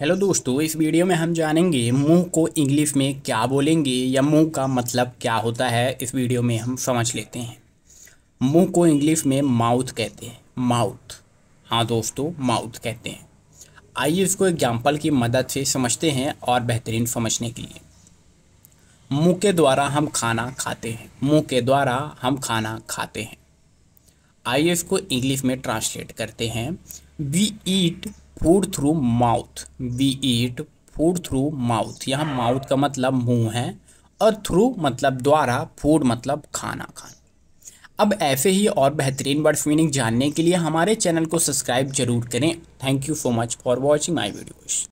hello दोस्तों इस video में हम जानेंगे मुंह को इंग्लिश में क्या बोलेंगे या मुंह का मतलब क्या होता है इस वीडियो में हम समझ लेते हैं मुंह को इंग्लिश में माउथ कहते हैं माउथ हाँ दोस्तों माउथ कहते हैं आइए इसको एग्जाम्पल की मदद से समझते हैं और बेहतरीन समझने के लिए मुंह के द्वारा हम खाना खाते हैं मुँह के द्वारा हम खाना खाते हैं आइए इसको इंग्लिश में ट्रांसलेट करते हैं we eat food through mouth we eat food through mouth यहाँ माउथ का मतलब मुंह है और थ्रू मतलब द्वारा फूड मतलब खाना खाना अब ऐसे ही और बेहतरीन वर्ड्स मीनिंग जानने के लिए हमारे चैनल को सब्सक्राइब जरूर करें thank you so much for watching my videos